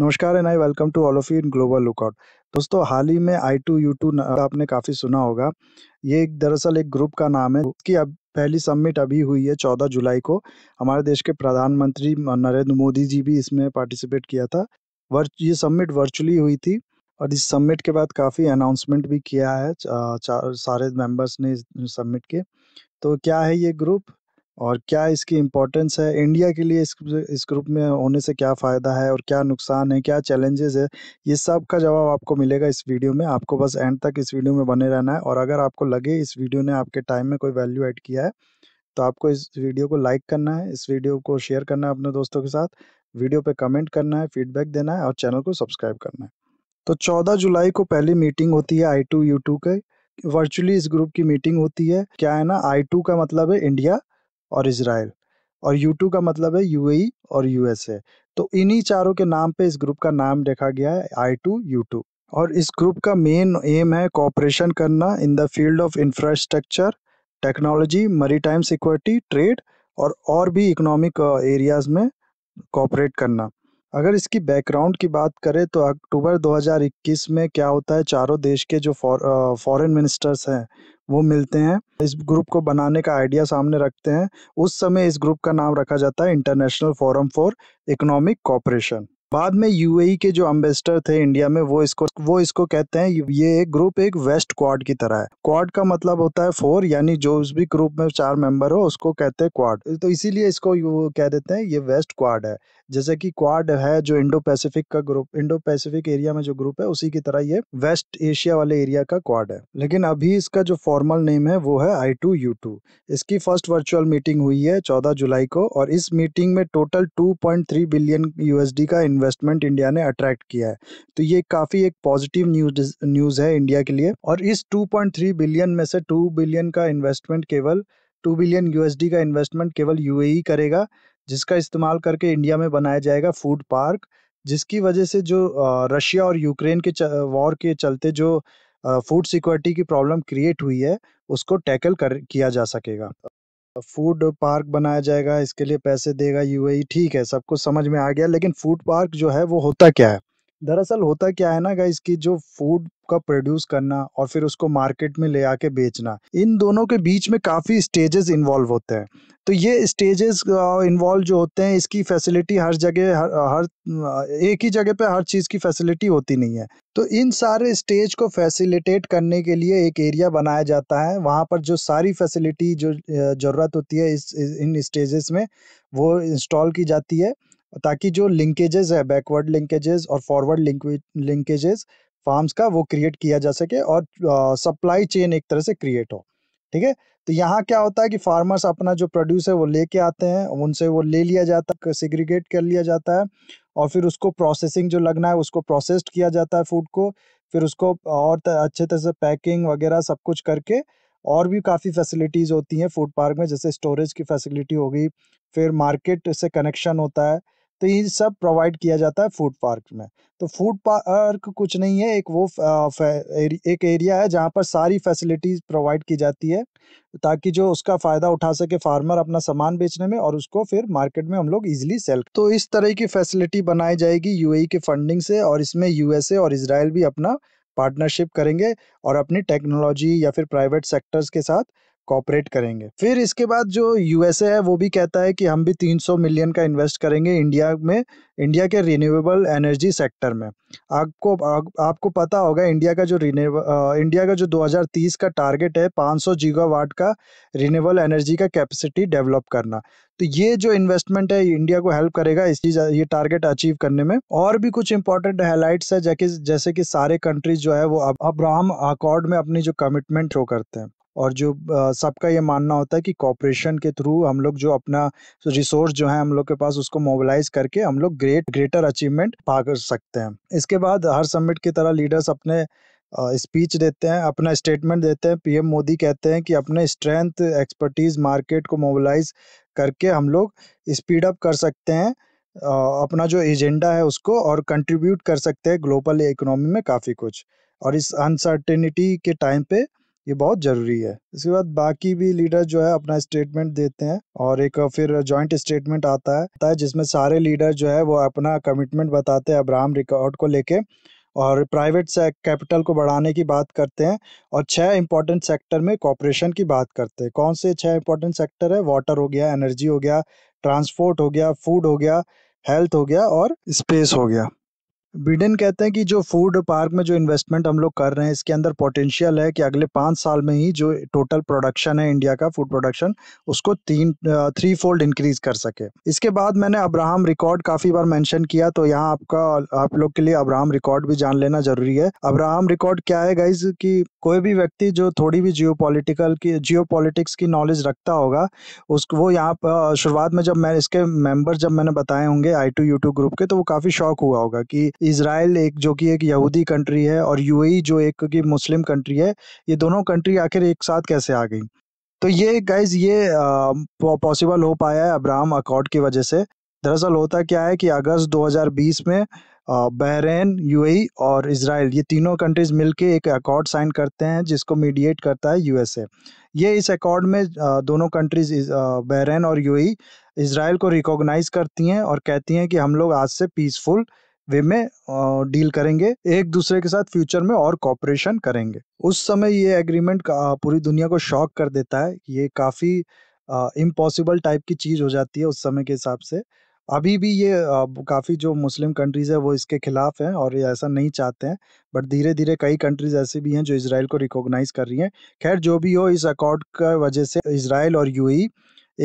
नमस्कार and I welcome to all of you in global lookout दोस्तों हाल ही में आई टू यू टू आपने काफ़ी सुना होगा ये एक दरअसल एक ग्रुप का नाम है कि अब पहली सबमिट अभी हुई है चौदह जुलाई को हमारे देश के प्रधानमंत्री नरेंद्र मोदी जी भी इसमें पार्टिसिपेट किया था वर्च ये सबमिट वर्चुअली हुई थी और इस सबमिट के बाद काफ़ी अनाउंसमेंट भी किया है चार सारे मेंबर्स ने सबमिट के तो क्या है ये ग्रुप और क्या इसकी इम्पोर्टेंस है इंडिया के लिए इस इस ग्रुप में होने से क्या फ़ायदा है और क्या नुकसान है क्या चैलेंजेस है ये सब का जवाब आपको मिलेगा इस वीडियो में आपको बस एंड तक इस वीडियो में बने रहना है और अगर आपको लगे इस वीडियो ने आपके टाइम में कोई वैल्यू ऐड किया है तो आपको इस वीडियो को लाइक करना है इस वीडियो को शेयर करना है अपने दोस्तों के साथ वीडियो पर कमेंट करना है फीडबैक देना है और चैनल को सब्सक्राइब करना है तो चौदह जुलाई को पहली मीटिंग होती है आई टू यू टू के वर्चुअली इस ग्रुप की मीटिंग होती है क्या है ना आई टू का मतलब है इंडिया और इसराइल और टू का मतलब है ए e और यूएसए तो इन्हीं चारों के नाम पे इस ग्रुप का नाम रखा गया है आई टू यू टू और इस ग्रुप का मेन एम है कॉपरेशन करना in the field of infrastructure technology maritime security trade और और भी इकोनॉमिक एरियाज uh, में कॉपरेट करना अगर इसकी बैकग्राउंड की बात करें तो अक्टूबर 2021 में क्या होता है चारों देश के जो फॉरेन मिनिस्टर्स uh, हैं वो मिलते हैं इस ग्रुप को बनाने का आइडिया सामने रखते हैं उस समय इस ग्रुप का नाम रखा जाता है International Forum for Economic Cooperation बाद में यूएई e के जो अम्बेसडर थे इंडिया में वो इसको वो इसको कहते हैं ये एक ग्रुप एक वेस्ट क्वाड की तरह है क्वाड का मतलब होता है फोर यानी जो भी ग्रुप में चार मेंबर हो उसको कहते हैं क्वाड तो इसीलिए इसको कह देते हैं ये वेस्ट क्वाड है जैसे कि क्वाड है जो इंडो पैसिफिक का ग्रुप इंडो पैसिफिक एरिया में जो ग्रुप है उसी की तरह ये वेस्ट एशिया वाले एरिया का क्वाड है लेकिन अभी इसका जो फॉर्मल नेम है वो है आई टू यू टू इसकी फर्स्ट वर्चुअल मीटिंग हुई है चौदह जुलाई को और इस मीटिंग में total two point three billion USD का इन्वेस्टमेंट इंडिया ने अट्रैक्ट किया है तो ये काफ़ी एक पॉजिटिव न्यूज न्यूज़ है इंडिया के लिए और इस 2.3 बिलियन में से 2 बिलियन का इन्वेस्टमेंट केवल 2 बिलियन यूएसडी का इन्वेस्टमेंट केवल यूएई e करेगा जिसका इस्तेमाल करके इंडिया में बनाया जाएगा फूड पार्क जिसकी वजह से जो रशिया और यूक्रेन के वॉर के चलते जो फूड सिक्योरिटी की प्रॉब्लम क्रिएट हुई है उसको टैकल कर किया जा सकेगा फूड पार्क बनाया जाएगा इसके लिए पैसे देगा यूएई e, ठीक है सब कुछ समझ में आ गया लेकिन फूड पार्क जो है वो होता क्या है दरअसल होता क्या है ना गाइस कि जो फूड का प्रोड्यूस करना और फिर उसको मार्केट में ले आके बेचना इन दोनों के बीच में काफ़ी स्टेजेस इन्वॉल्व होते हैं तो ये स्टेजेस इन्वॉल्व जो होते हैं इसकी फैसिलिटी हर जगह हर, हर एक ही जगह पे हर चीज़ की फैसिलिटी होती नहीं है तो इन सारे स्टेज को फैसिलिटेट करने के लिए एक एरिया बनाया जाता है वहाँ पर जो सारी फैसिलिटी जो ज़रूरत होती है इस इन स्टेजेस में वो इंस्टॉल की जाती है ताकि जो लिंकेजेस है बैकवर्ड लिंकेजेस और फॉरवर्ड लिंकेजेस फार्म्स का वो क्रिएट किया जा सके और सप्लाई चेन एक तरह से क्रिएट हो ठीक है तो यहाँ क्या होता है कि फार्मर्स अपना जो प्रोड्यूस है वो लेके आते हैं उनसे वो ले लिया जाता है सिग्रीगेट कर लिया जाता है और फिर उसको प्रोसेसिंग जो लगना है उसको प्रोसेस्ड किया जाता है फूड को फिर उसको और अच्छे तरह से पैकिंग वगैरह सब कुछ करके और भी काफ़ी फैसिलिटीज़ होती हैं फूड पार्क में जैसे स्टोरेज की फैसिलिटी हो गई फिर मार्केट से कनेक्शन होता है तो ये सब प्रोवाइड किया जाता है फूड पार्क में तो फूड पार्क कुछ नहीं है एक वो एक एरिया है जहाँ पर सारी फैसिलिटीज़ प्रोवाइड की जाती है ताकि जो उसका फ़ायदा उठा सके फार्मर अपना सामान बेचने में और उसको फिर मार्केट में हम लोग इजिली सेल तो इस तरह की फैसिलिटी बनाई जाएगी यू e के फंडिंग से और इसमें यूएसए और इसराइल भी अपना पार्टनरशिप करेंगे और अपनी टेक्नोलॉजी या फिर प्राइवेट सेक्टर्स के साथ कॉपरेट करेंगे फिर इसके बाद जो यूएसए है वो भी कहता है कि हम भी 300 मिलियन का इन्वेस्ट करेंगे इंडिया में इंडिया के रिन्यूएबल एनर्जी सेक्टर में आपको आ, आपको पता होगा इंडिया का जो रिन्यूएबल इंडिया का जो 2030 का टारगेट है 500 जीगावाट का रिन्यूएबल एनर्जी का कैपेसिटी डेवलप करना तो ये जो इन्वेस्टमेंट है इंडिया को हेल्प करेगा इस चीज ये टारगेट अचीव करने में और भी कुछ इंपॉर्टेंट हाईलाइट्स है जैसे जैसे कि सारे कंट्रीज जो है वो अब अब्राहम अकॉर्ड में अपनी जो कमिटमेंट शो करते हैं और जो सबका ये मानना होता है कि कॉपरेशन के थ्रू हम लोग जो अपना रिसोर्स जो है हम लोग के पास उसको मोबिलाइज करके हम लोग ग्रेट ग्रेटर अचीवमेंट पा कर सकते हैं इसके बाद हर समिट की तरह लीडर्स अपने स्पीच देते हैं अपना स्टेटमेंट देते हैं पीएम मोदी कहते हैं कि अपने स्ट्रेंथ एक्सपर्टीज मार्केट को मोबिलाइज करके हम लोग स्पीड अप कर सकते हैं अपना जो एजेंडा है उसको और कंट्रीब्यूट कर सकते हैं ग्लोबल इकोनॉमी में काफ़ी कुछ और इस अनसर्टेनिटी के टाइम पे ये बहुत ज़रूरी है इसके बाद बाकी भी लीडर जो है अपना स्टेटमेंट देते हैं और एक फिर जॉइंट स्टेटमेंट आता है जिसमें सारे लीडर जो है वो अपना कमिटमेंट बताते हैं अब्राहम रिकॉर्ड को लेके और प्राइवेट कैपिटल को बढ़ाने की बात करते हैं और छह इंपॉर्टेंट सेक्टर में कॉपरेशन की बात करते हैं कौन से छह इंपॉर्टेंट सेक्टर है वाटर हो गया एनर्जी हो गया ट्रांसपोर्ट हो गया फूड हो गया हेल्थ हो गया और स्पेस हो गया बिडेन कहते हैं कि जो फूड पार्क में जो इन्वेस्टमेंट हम लोग कर रहे हैं इसके अंदर पोटेंशियल है कि अगले पाँच साल में ही जो टोटल प्रोडक्शन है इंडिया का फूड प्रोडक्शन उसको तीन थ्री फोल्ड इंक्रीज कर सके इसके बाद मैंने अब्राहम रिकॉर्ड काफ़ी बार मेंशन किया तो यहाँ आपका आप लोग के लिए अब्राहम रिकॉर्ड भी जान लेना जरूरी है अब्राहम रिकॉर्ड क्या है गाइज की कोई भी व्यक्ति जो थोड़ी भी जियो की जियो की नॉलेज रखता होगा उसको वो यहाँ पर शुरुआत में जब मैं इसके मेम्बर जब मैंने बताए होंगे आई टू ग्रुप के तो वो काफ़ी शौक हुआ होगा कि इसराइल एक जो कि एक यहूदी कंट्री है और यूएई जो एक कि मुस्लिम कंट्री है ये दोनों कंट्री आखिर एक साथ कैसे आ गई तो ये गाइज ये पॉसिबल हो पाया है अब्राहम अकॉर्ड की वजह से दरअसल होता क्या है कि अगस्त 2020 में बहरेन यूएई और इसराइल ये तीनों कंट्रीज मिलके एक अकॉर्ड साइन करते हैं जिसको मीडिएट करता है यूएसए ये इस अकॉर्ड में दोनों कंट्रीज बहरेन और यूएई इसराइल को रिकॉग्नाइज करती हैं और कहती हैं कि हम लोग आज से पीसफुल वे में डील करेंगे एक दूसरे के साथ फ्यूचर में और कॉपरेशन करेंगे उस समय ये एग्रीमेंट पूरी दुनिया को शॉक कर देता है ये काफ़ी इम्पॉसिबल टाइप की चीज़ हो जाती है उस समय के हिसाब से अभी भी ये काफ़ी जो मुस्लिम कंट्रीज़ है वो इसके खिलाफ हैं और ये ऐसा नहीं चाहते हैं बट धीरे धीरे कई कंट्रीज़ ऐसी भी हैं जो इसराइल को रिकॉग्नाइज कर रही हैं खैर जो भी हो इस अकॉर्ड की वजह से इसराइल और यूएई e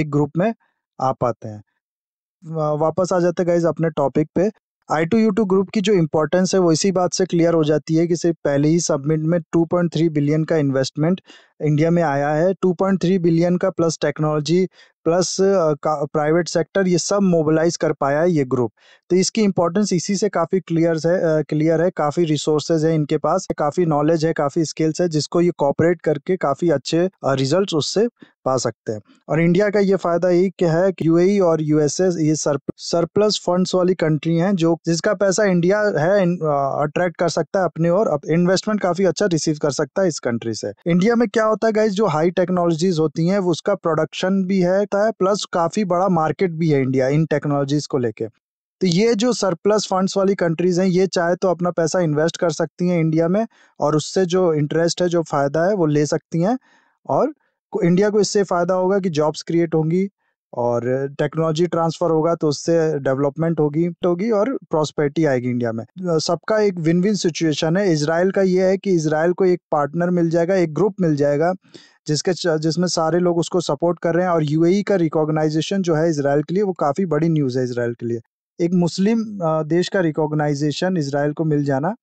एक ग्रुप में आ पाते हैं वापस आ जाते गाइज अपने टॉपिक पे I two U two group की जो इम्पोर्टेंस है वो इसी बात से क्लियर हो जाती है कि सिर्फ पहले ही सबमिट में 2.3 बिलियन का इन्वेस्टमेंट इंडिया में आया है 2.3 बिलियन का plus technology plus private sector ये सब मोबिलाइज कर पाया है ये ग्रुप तो इसकी इंपॉर्टेंस इसी से काफ़ी क्लियर है क्लियर है काफ़ी रिसोर्सेज है इनके पास काफ़ी नॉलेज है काफ़ी स्किल्स है जिसको ये कॉपरेट करके काफ़ी अच्छे रिजल्ट उससे पा सकते हैं और इंडिया का ये फायदा ही कि है कि यू e और यू ये सरप्लस फंड्स वाली कंट्री हैं जो जिसका पैसा इंडिया है अट्रैक्ट कर सकता है अपने और इन्वेस्टमेंट काफ़ी अच्छा रिसीव कर सकता है इस कंट्री से इंडिया में क्या क्या होता है गाइज जो हाई टेक्नोलॉजीज होती हैं उसका प्रोडक्शन भी है प्लस काफी बड़ा मार्केट भी है इंडिया इन टेक्नोलॉजीज को लेके तो ये जो सरप्लस फंड्स वाली कंट्रीज हैं ये चाहे तो अपना पैसा इन्वेस्ट कर सकती हैं इंडिया में और उससे जो इंटरेस्ट है जो फ़ायदा है वो ले सकती हैं और इंडिया को इससे फ़ायदा होगा कि जॉब्स क्रिएट होंगी और टेक्नोलॉजी ट्रांसफर होगा तो उससे डेवलपमेंट होगी होगी और प्रॉस्पेरिटी आएगी इंडिया में सबका एक विन विन सिचुएशन है इसराइल का ये है कि इसराइल को एक पार्टनर मिल जाएगा एक ग्रुप मिल जाएगा जिसके जिसमें सारे लोग उसको सपोर्ट कर रहे हैं और यूएई का रिकॉग्नाइजेशन जो है इसराइल के लिए वो काफ़ी बड़ी न्यूज़ है इसराइल के लिए एक मुस्लिम देश का रिकॉग्नाइजेशन इसराइल को मिल जाना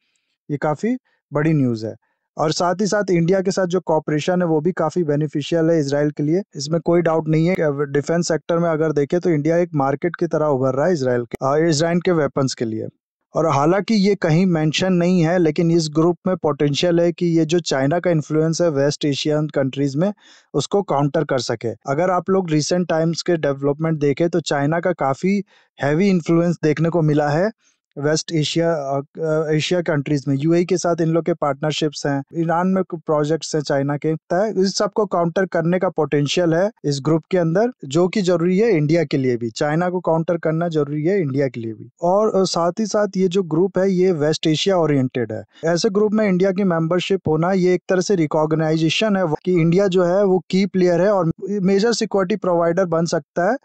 ये काफ़ी बड़ी न्यूज़ है और साथ ही साथ इंडिया के साथ जो कॉपरेशन है वो भी काफी बेनिफिशियल है इसराइल के लिए इसमें कोई डाउट नहीं है डिफेंस सेक्टर में अगर देखें तो इंडिया एक मार्केट की तरह उभर रहा है इसराइल के इसराइल के वेपन्स के लिए और हालांकि ये कहीं मेंशन नहीं है लेकिन इस ग्रुप में पोटेंशियल है कि ये जो चाइना का इन्फ्लुएंस है वेस्ट एशियन कंट्रीज में उसको काउंटर कर सके अगर आप लोग रिसेंट टाइम्स के डेवलपमेंट देखें तो चाइना का काफ़ी हैवी इन्फ्लुएंस देखने को मिला है वेस्ट एशिया एशिया कंट्रीज में यूएई के साथ इन लोग के पार्टनरशिप्स हैं ईरान में प्रोजेक्ट्स हैं चाइना के तो इस सबको काउंटर करने का पोटेंशियल है इस ग्रुप के अंदर जो कि जरूरी है इंडिया के लिए भी चाइना को काउंटर करना जरूरी है इंडिया के लिए भी और साथ ही साथ ये जो ग्रुप है ये वेस्ट एशिया ओरिएंटेड है ऐसे ग्रुप में इंडिया की मेंबरशिप होना ये एक तरह से रिकॉग्नाइजेशन है कि इंडिया जो है वो की प्लेयर है और मेजर सिक्योरिटी प्रोवाइडर बन सकता है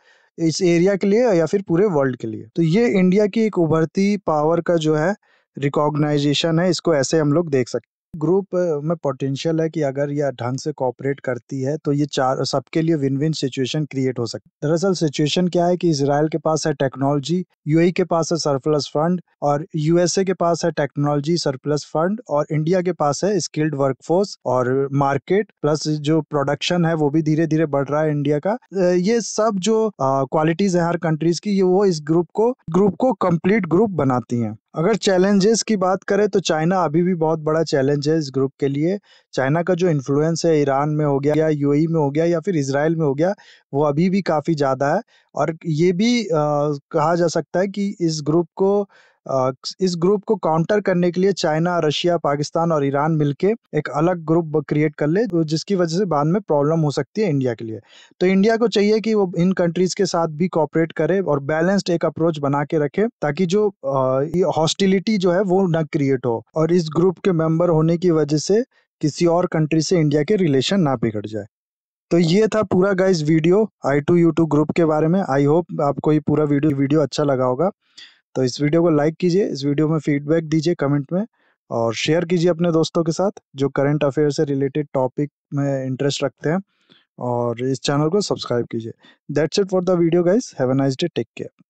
इस एरिया के लिए या फिर पूरे वर्ल्ड के लिए तो ये इंडिया की एक उभरती पावर का जो है रिकॉग्नाइजेशन है इसको ऐसे हम लोग देख सकते ग्रुप में पोटेंशियल है कि अगर यह ढंग से कॉपरेट करती है तो ये चार सबके लिए विन विन सिचुएशन क्रिएट हो सकती है दरअसल सिचुएशन क्या है कि इसराइल के पास है टेक्नोलॉजी यूएई e के पास है सरप्लस फंड और यूएसए के पास है टेक्नोलॉजी सरप्लस फंड और इंडिया के पास है स्किल्ड वर्कफोर्स और मार्केट प्लस जो प्रोडक्शन है वो भी धीरे धीरे बढ़ रहा है इंडिया का ये सब जो क्वालिटीज है हर कंट्रीज की ये वो इस ग्रुप को ग्रुप को कंप्लीट ग्रुप बनाती हैं अगर चैलेंजेस की बात करें तो चाइना अभी भी बहुत बड़ा चैलेंज है इस ग्रुप के लिए चाइना का जो इन्फ्लुएंस है ईरान में हो गया या यूएई e में हो गया या फिर इसराइल में हो गया वो अभी भी काफ़ी ज़्यादा है और ये भी आ, कहा जा सकता है कि इस ग्रुप को इस ग्रुप को काउंटर करने के लिए चाइना रशिया पाकिस्तान और ईरान मिलके एक अलग ग्रुप क्रिएट कर ले जिसकी वजह से बाद में प्रॉब्लम हो सकती है इंडिया के लिए तो इंडिया को चाहिए कि वो इन कंट्रीज के साथ भी कॉपरेट करे और बैलेंस्ड एक अप्रोच बना के रखे ताकि जो हॉस्टिलिटी जो है वो ना क्रिएट हो और इस ग्रुप के मेंबर होने की वजह से किसी और कंट्री से इंडिया के रिलेशन ना बिगड़ जाए तो ये था पूरा guys video I two U two group के बारे में आई होप आपको ये पूरा वीडियो वीडियो अच्छा लगा होगा तो इस वीडियो को लाइक कीजिए इस वीडियो में फीडबैक दीजिए कमेंट में और शेयर कीजिए अपने दोस्तों के साथ जो करंट अफेयर से रिलेटेड टॉपिक में इंटरेस्ट रखते हैं और इस चैनल को सब्सक्राइब कीजिए that's it for the video guys have a nice day take care